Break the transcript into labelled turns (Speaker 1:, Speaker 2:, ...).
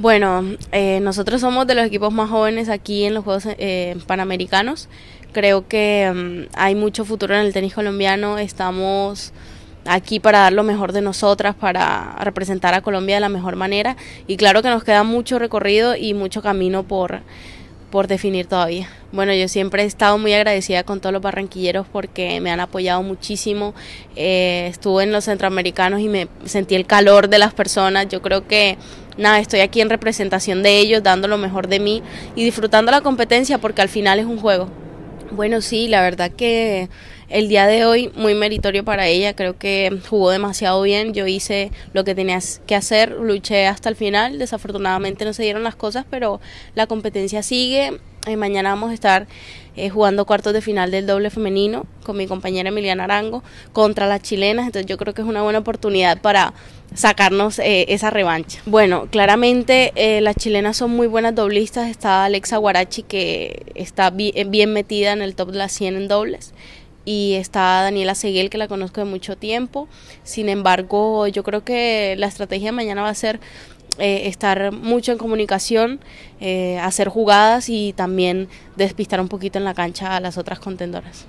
Speaker 1: Bueno, eh, nosotros somos de los equipos más jóvenes aquí en los Juegos eh, Panamericanos. Creo que mm, hay mucho futuro en el tenis colombiano. Estamos aquí para dar lo mejor de nosotras, para representar a Colombia de la mejor manera. Y claro que nos queda mucho recorrido y mucho camino por, por definir todavía. Bueno, yo siempre he estado muy agradecida con todos los barranquilleros porque me han apoyado muchísimo. Eh, estuve en los centroamericanos y me sentí el calor de las personas. Yo creo que nada, estoy aquí en representación de ellos, dando lo mejor de mí y disfrutando la competencia porque al final es un juego. Bueno, sí, la verdad que el día de hoy muy meritorio para ella, creo que jugó demasiado bien, yo hice lo que tenía que hacer, luché hasta el final, desafortunadamente no se dieron las cosas, pero la competencia sigue, eh, mañana vamos a estar eh, jugando cuartos de final del doble femenino con mi compañera Emiliana Arango contra las chilenas, entonces yo creo que es una buena oportunidad para sacarnos eh, esa revancha. Bueno, claramente las chilenas son muy buenas doblistas, está Alexa Guarachi que está bien metida en el top de las 100 en dobles y está Daniela Seguel, que la conozco de mucho tiempo. Sin embargo, yo creo que la estrategia de mañana va a ser eh, estar mucho en comunicación, eh, hacer jugadas y también despistar un poquito en la cancha a las otras contendoras.